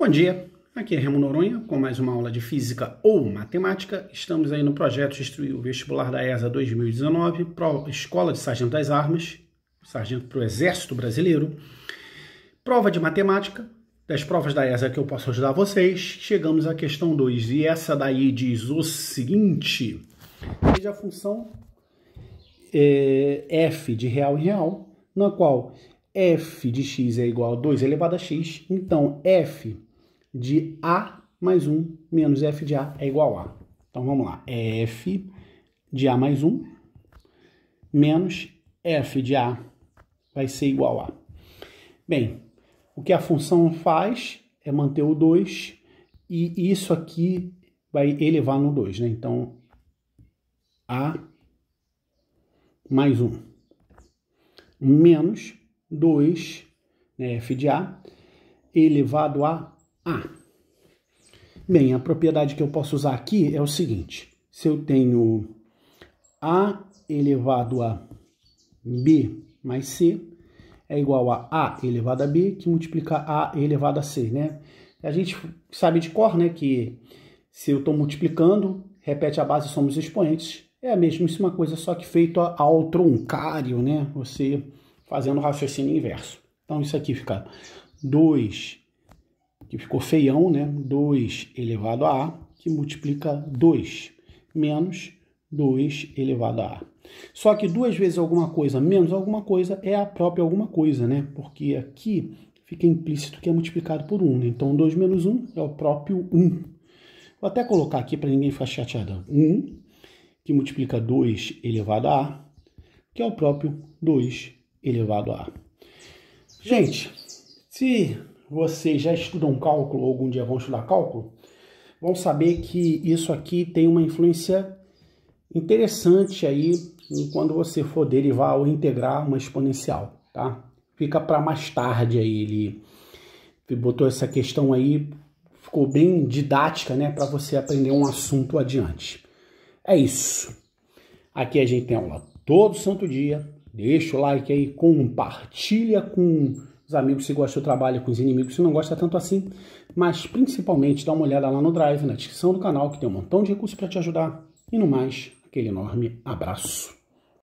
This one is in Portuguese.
Bom dia, aqui é Remo Noronha com mais uma aula de Física ou Matemática. Estamos aí no projeto de Instruir o Vestibular da ESA 2019, prova, Escola de Sargento das Armas, Sargento para o Exército Brasileiro. Prova de Matemática, das provas da ESA que eu posso ajudar vocês. Chegamos à questão 2 e essa daí diz o seguinte. Veja a função é, f de real em real, na qual f de x é igual a 2 elevado a x, então f de A mais 1 menos F de A é igual a A. Então vamos lá, é F de A mais 1 menos F de A vai ser igual a. Bem, o que a função faz é manter o 2 e isso aqui vai elevar no 2, né? Então, A mais 1 menos 2, né, F de A, elevado a a. Ah. Bem, a propriedade que eu posso usar aqui é o seguinte. Se eu tenho A elevado a B mais C, é igual a A elevado a B, que multiplica A elevado a C, né? A gente sabe de cor, né, que se eu estou multiplicando, repete a base somos expoentes, é a mesmíssima coisa, só que feito ao troncário, né? Você fazendo o raciocínio inverso. Então isso aqui fica 2 que ficou feião, né? 2 elevado a A, que multiplica 2, menos 2 elevado a A. Só que duas vezes alguma coisa menos alguma coisa é a própria alguma coisa, né? Porque aqui fica implícito que é multiplicado por 1. Né? Então, 2 menos 1 é o próprio 1. Vou até colocar aqui para ninguém ficar chateado. 1, que multiplica 2 elevado a A, que é o próprio 2 elevado a A. Gente, se vocês já estudam cálculo ou algum dia vão estudar cálculo, vão saber que isso aqui tem uma influência interessante aí quando você for derivar ou integrar uma exponencial, tá? Fica para mais tarde aí, ele botou essa questão aí, ficou bem didática, né, para você aprender um assunto adiante. É isso. Aqui a gente tem aula todo santo dia. Deixa o like aí, compartilha com os amigos, se gosta do trabalho, com os inimigos, se não gosta tanto assim. Mas, principalmente, dá uma olhada lá no Drive, na descrição do canal, que tem um montão de recursos para te ajudar. E no mais, aquele enorme abraço.